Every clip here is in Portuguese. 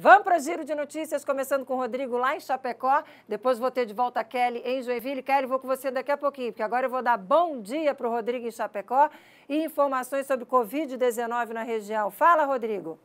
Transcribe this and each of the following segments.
Vamos para o giro de notícias, começando com o Rodrigo lá em Chapecó. Depois vou ter de volta a Kelly em Joinville. Kelly, vou com você daqui a pouquinho, porque agora eu vou dar bom dia para o Rodrigo em Chapecó e informações sobre Covid-19 na região. Fala, Rodrigo.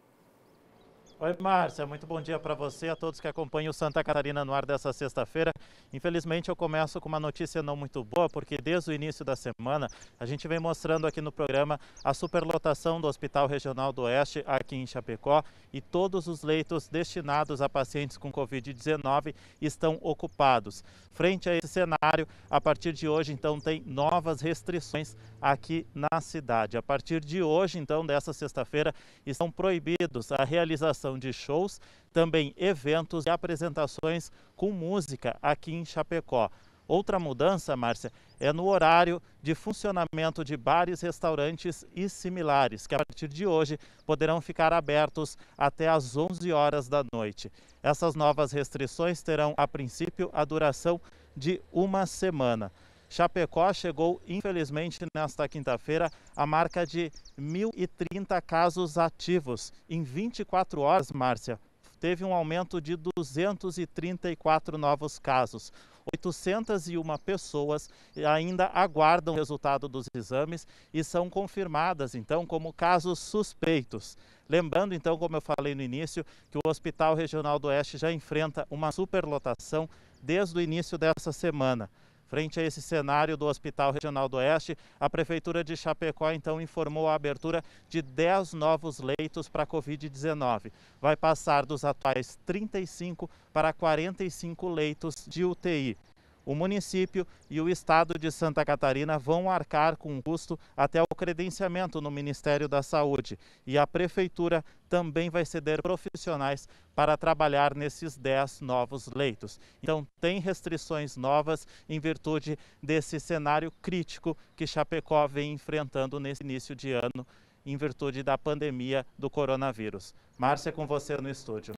Oi, Márcia, muito bom dia para você e a todos que acompanham o Santa Catarina no ar dessa sexta-feira. Infelizmente, eu começo com uma notícia não muito boa, porque desde o início da semana a gente vem mostrando aqui no programa a superlotação do Hospital Regional do Oeste aqui em Chapecó e todos os leitos destinados a pacientes com Covid-19 estão ocupados. Frente a esse cenário, a partir de hoje, então, tem novas restrições aqui na cidade. A partir de hoje, então, dessa sexta-feira, estão proibidos a realização realização de shows, também eventos e apresentações com música aqui em Chapecó. Outra mudança, Márcia, é no horário de funcionamento de bares, restaurantes e similares, que a partir de hoje poderão ficar abertos até às 11 horas da noite. Essas novas restrições terão, a princípio, a duração de uma semana. Chapecó chegou, infelizmente, nesta quinta-feira, a marca de 1.030 casos ativos. Em 24 horas, Márcia, teve um aumento de 234 novos casos. 801 pessoas ainda aguardam o resultado dos exames e são confirmadas, então, como casos suspeitos. Lembrando, então, como eu falei no início, que o Hospital Regional do Oeste já enfrenta uma superlotação desde o início dessa semana. Frente a esse cenário do Hospital Regional do Oeste, a Prefeitura de Chapecó então informou a abertura de 10 novos leitos para a Covid-19. Vai passar dos atuais 35 para 45 leitos de UTI o município e o estado de Santa Catarina vão arcar com custo até o credenciamento no Ministério da Saúde. E a prefeitura também vai ceder profissionais para trabalhar nesses 10 novos leitos. Então, tem restrições novas em virtude desse cenário crítico que Chapecó vem enfrentando nesse início de ano, em virtude da pandemia do coronavírus. Márcia, é com você no estúdio.